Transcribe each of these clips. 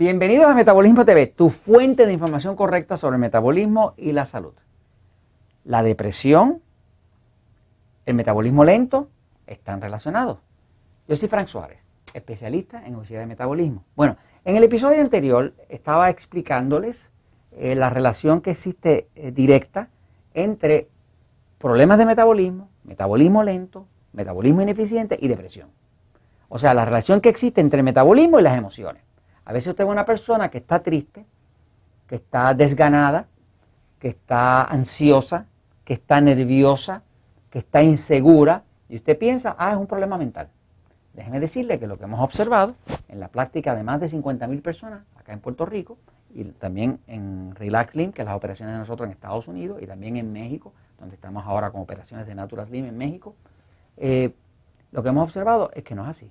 Bienvenidos a Metabolismo TV, tu fuente de información correcta sobre el metabolismo y la salud. La depresión, el metabolismo lento, están relacionados. Yo soy Frank Suárez, especialista en obesidad y metabolismo. Bueno, en el episodio anterior estaba explicándoles eh, la relación que existe eh, directa entre problemas de metabolismo, metabolismo lento, metabolismo ineficiente y depresión. O sea, la relación que existe entre el metabolismo y las emociones. A veces usted ve una persona que está triste, que está desganada, que está ansiosa, que está nerviosa, que está insegura, y usted piensa, ah, es un problema mental. Déjeme decirle que lo que hemos observado en la práctica de más de 50.000 personas acá en Puerto Rico y también en Relax que es las operaciones de nosotros en Estados Unidos y también en México, donde estamos ahora con operaciones de Natural Slim en México, eh, lo que hemos observado es que no es así.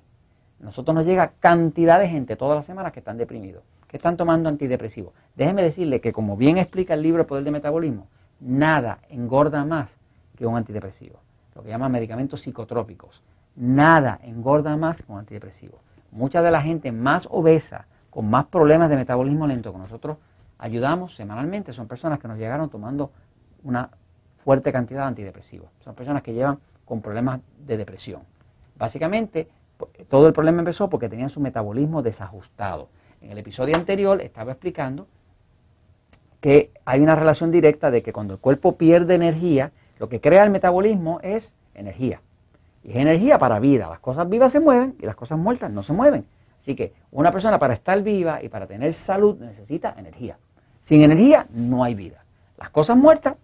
Nosotros nos llega cantidad de gente todas las semanas que están deprimidos, que están tomando antidepresivos. Déjeme decirle que como bien explica el libro El Poder del Metabolismo, nada engorda más que un antidepresivo, lo que llaman medicamentos psicotrópicos. Nada engorda más que un antidepresivo. Mucha de la gente más obesa, con más problemas de metabolismo lento que nosotros ayudamos semanalmente, son personas que nos llegaron tomando una fuerte cantidad de antidepresivos. Son personas que llevan con problemas de depresión. Básicamente, todo el problema empezó porque tenían su metabolismo desajustado. En el episodio anterior estaba explicando que hay una relación directa de que cuando el cuerpo pierde energía, lo que crea el metabolismo es energía. Y es energía para vida. Las cosas vivas se mueven y las cosas muertas no se mueven. Así que una persona para estar viva y para tener salud necesita energía. Sin energía no hay vida. Las cosas muertas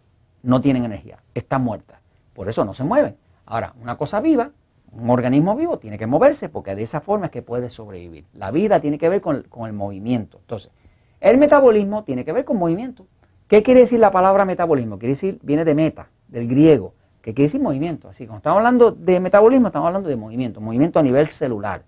no tienen energía, están muertas. Por eso no se mueven. Ahora, una cosa viva un organismo vivo tiene que moverse porque de esa forma es que puede sobrevivir. La vida tiene que ver con, el movimiento. Entonces, el metabolismo tiene que ver con movimiento. ¿Qué quiere decir la palabra metabolismo? Quiere decir, viene de meta, del griego, que quiere decir movimiento. Así que cuando estamos hablando de metabolismo, estamos hablando de movimiento, movimiento a nivel celular,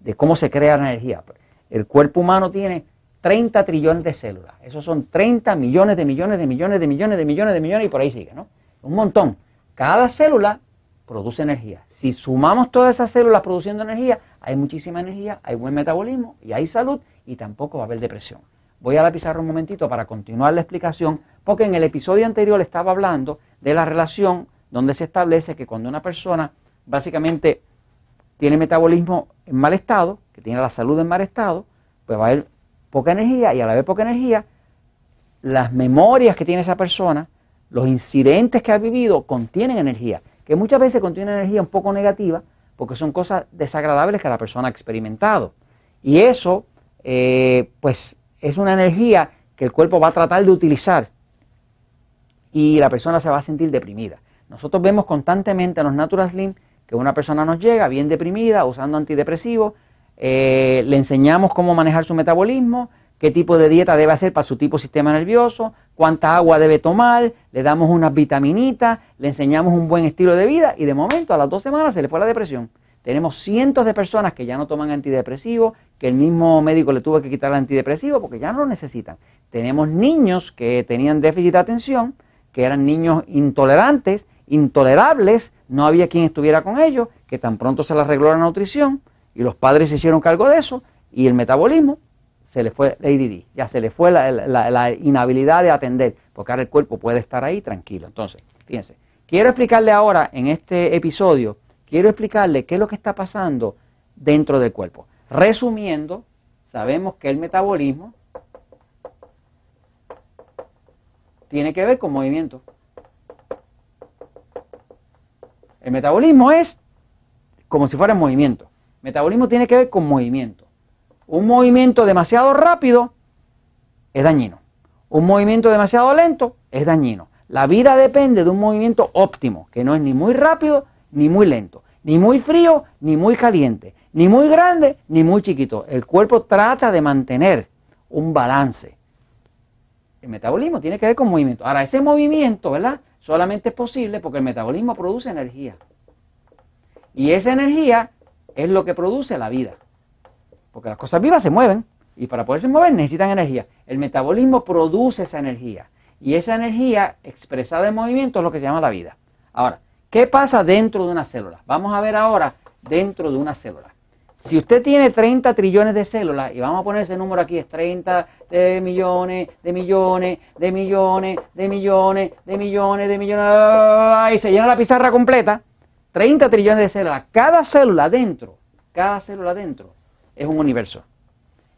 de cómo se crea la energía. El cuerpo humano tiene 30 trillones de células. Esos son 30 millones de millones de millones de millones de millones de millones y por ahí sigue, ¿no? Un montón. Cada célula produce energía. Si sumamos todas esas células produciendo energía, hay muchísima energía, hay buen metabolismo y hay salud y tampoco va a haber depresión. Voy a la pizarra un momentito para continuar la explicación, porque en el episodio anterior estaba hablando de la relación donde se establece que cuando una persona básicamente tiene metabolismo en mal estado, que tiene la salud en mal estado, pues va a haber poca energía y a la vez poca energía, las memorias que tiene esa persona, los incidentes que ha vivido contienen energía que muchas veces contiene energía un poco negativa, porque son cosas desagradables que la persona ha experimentado. Y eso, eh, pues, es una energía que el cuerpo va a tratar de utilizar y la persona se va a sentir deprimida. Nosotros vemos constantemente en los Natural Slim que una persona nos llega bien deprimida, usando antidepresivos, eh, le enseñamos cómo manejar su metabolismo qué tipo de dieta debe hacer para su tipo sistema nervioso, cuánta agua debe tomar, le damos unas vitaminitas, le enseñamos un buen estilo de vida y de momento a las dos semanas se le fue la depresión. Tenemos cientos de personas que ya no toman antidepresivos, que el mismo médico le tuvo que quitar el antidepresivo porque ya no lo necesitan. Tenemos niños que tenían déficit de atención, que eran niños intolerantes, intolerables, no había quien estuviera con ellos, que tan pronto se les arregló la nutrición y los padres se hicieron cargo de eso y el metabolismo, se le fue ADD, ya se le fue la, inhabilidad de atender, porque ahora el cuerpo puede estar ahí tranquilo. Entonces, fíjense, quiero explicarle ahora en este episodio, quiero explicarle qué es lo que está pasando dentro del cuerpo. Resumiendo, sabemos que el metabolismo tiene que ver con movimiento. El metabolismo es como si fuera movimiento. Metabolismo tiene que ver con movimiento. Un movimiento demasiado rápido es dañino. Un movimiento demasiado lento es dañino. La vida depende de un movimiento óptimo, que no es ni muy rápido ni muy lento, ni muy frío ni muy caliente, ni muy grande ni muy chiquito. El cuerpo trata de mantener un balance. El metabolismo tiene que ver con movimiento. Ahora, ese movimiento, ¿verdad? Solamente es posible porque el metabolismo produce energía. Y esa energía es lo que produce la vida. Porque las cosas vivas se mueven y para poderse mover necesitan energía. El metabolismo produce esa energía y esa energía expresada en movimiento es lo que se llama la vida. Ahora, ¿qué pasa dentro de una célula? Vamos a ver ahora dentro de una célula. Si usted tiene 30 trillones de células, y vamos a poner ese número aquí, es 30 de millones, de millones, de millones, de millones, de millones, de millones, y se llena la pizarra completa, 30 trillones de células. Cada célula dentro, cada célula dentro es un universo.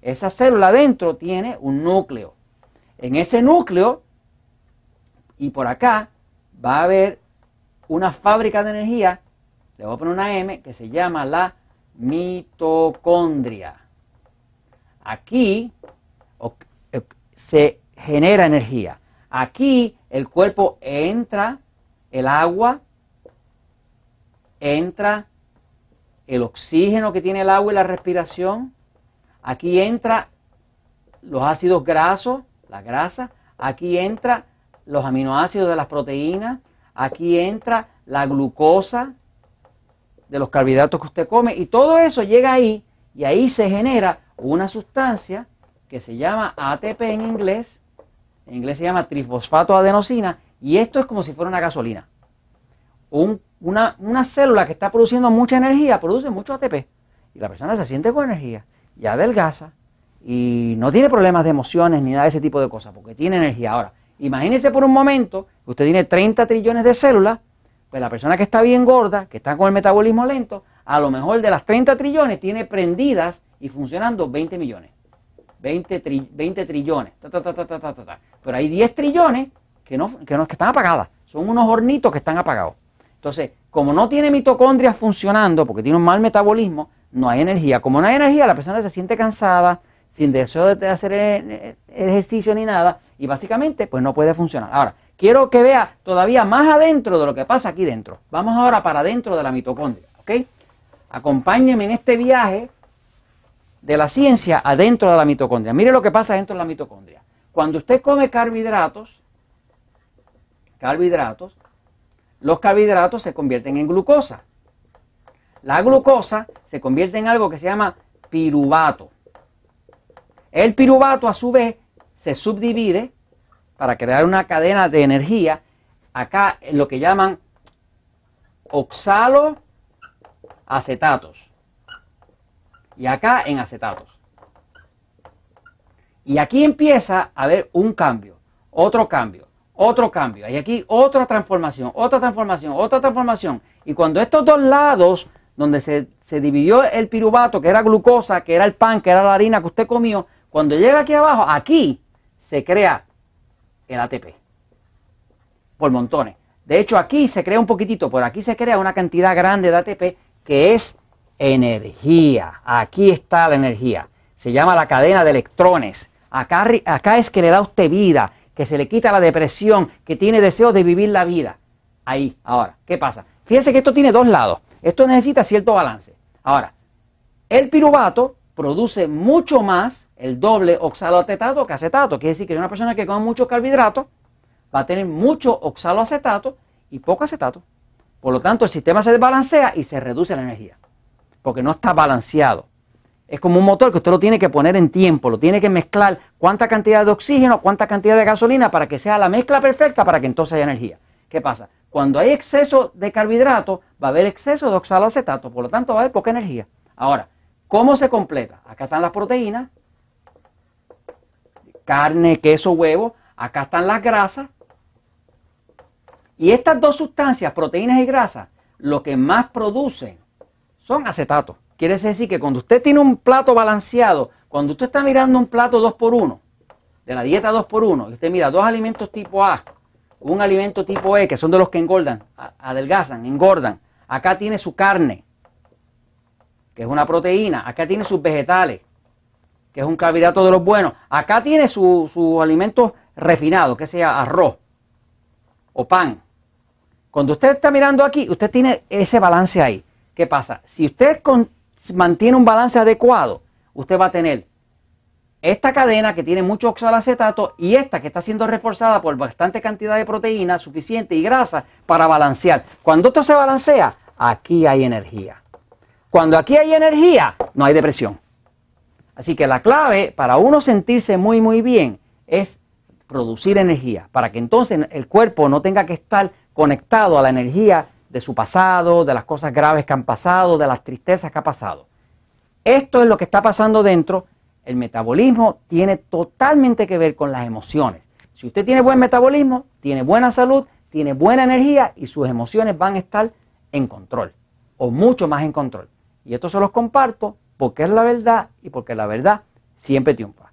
Esa célula adentro tiene un núcleo. En ese núcleo y por acá va a haber una fábrica de energía, le voy a poner una M, que se llama la mitocondria. Aquí se genera energía. Aquí el cuerpo entra, el agua entra el oxígeno que tiene el agua y la respiración. Aquí entra los ácidos grasos, la grasa. Aquí entra los aminoácidos de las proteínas. Aquí entra la glucosa de los carbohidratos que usted come. Y todo eso llega ahí y ahí se genera una sustancia que se llama ATP en inglés. En inglés se llama trifosfato adenosina. Y esto es como si fuera una gasolina. Un una, célula que está produciendo mucha energía produce mucho ATP. Y la persona se siente con energía, ya adelgaza y no tiene problemas de emociones ni nada de ese tipo de cosas, porque tiene energía. Ahora, imagínese por un momento que usted tiene 30 trillones de células, pues la persona que está bien gorda, que está con el metabolismo lento, a lo mejor de las 30 trillones tiene prendidas y funcionando 20 millones. 20, 20 trillones. Pero hay 10 trillones que no, que que están apagadas. Son unos hornitos que están apagados. Entonces, como no tiene mitocondrias funcionando, porque tiene un mal metabolismo, no hay energía. Como no hay energía, la persona se siente cansada, sin deseo de hacer e-, e-, ejercicio ni nada, y básicamente pues no puede funcionar. Ahora, quiero que vea todavía más adentro de lo que pasa aquí dentro. Vamos ahora para dentro de la mitocondria, ¿ok? Acompáñenme en este viaje de la ciencia adentro de la mitocondria. Mire lo que pasa dentro de la mitocondria. Cuando usted come carbohidratos, carbohidratos, los carbohidratos se convierten en glucosa. La glucosa se convierte en algo que se llama piruvato. El piruvato a su vez se subdivide para crear una cadena de energía acá en lo que llaman oxaloacetatos y acá en acetatos. Y aquí empieza a haber un cambio, otro cambio otro cambio, hay aquí otra transformación, otra transformación, otra transformación. Y cuando estos dos lados, donde se, dividió el piruvato, que era glucosa, que era el pan, que era la harina que usted comió, cuando llega aquí abajo, aquí se crea el ATP. Por montones. De hecho, aquí se crea un poquitito, por aquí se crea una cantidad grande de ATP que es energía. Aquí está la energía. Se llama la cadena de electrones. Acá, acá es que le da usted vida que se le quita la depresión, que tiene deseo de vivir la vida. Ahí, ahora, ¿qué pasa? Fíjense que esto tiene dos lados. Esto necesita cierto balance. Ahora, el piruvato produce mucho más el doble oxaloacetato que acetato. Quiere decir que una persona que come muchos carbohidratos va a tener mucho oxaloacetato y poco acetato. Por lo tanto, el sistema se desbalancea y se reduce la energía, porque no está balanceado. Es como un motor que usted lo tiene que poner en tiempo, lo tiene que mezclar cuánta cantidad de oxígeno, cuánta cantidad de gasolina para que sea la mezcla perfecta para que entonces haya energía. ¿Qué pasa? Cuando hay exceso de carbohidratos va a haber exceso de oxaloacetato, por lo tanto va a haber poca energía. Ahora, ¿cómo se completa? Acá están las proteínas, carne, queso, huevo, acá están las grasas. Y estas dos sustancias, proteínas y grasas, lo que más producen son acetatos. Quiere decir que cuando usted tiene un plato balanceado, cuando usted está mirando un plato 2x1, de la dieta 2x1, y usted mira dos alimentos tipo A, un alimento tipo E, que son de los que engordan, adelgazan, engordan. Acá tiene su carne, que es una proteína. Acá tiene sus vegetales, que es un carbohidrato de los buenos. Acá tiene sus su alimentos refinados, que sea arroz o pan. Cuando usted está mirando aquí, usted tiene ese balance ahí. ¿Qué pasa? Si usted mantiene un balance adecuado, usted va a tener esta cadena que tiene mucho oxalacetato y esta que está siendo reforzada por bastante cantidad de proteína suficiente y grasa para balancear. Cuando esto se balancea, aquí hay energía. Cuando aquí hay energía, no hay depresión. Así que la clave para uno sentirse muy muy bien es producir energía, para que entonces el cuerpo no tenga que estar conectado a la energía de su pasado, de las cosas graves que han pasado, de las tristezas que ha pasado. Esto es lo que está pasando dentro. El metabolismo tiene totalmente que ver con las emociones. Si usted tiene buen metabolismo, tiene buena salud, tiene buena energía y sus emociones van a estar en control o mucho más en control. Y esto se los comparto porque es la verdad y porque la verdad siempre triunfa.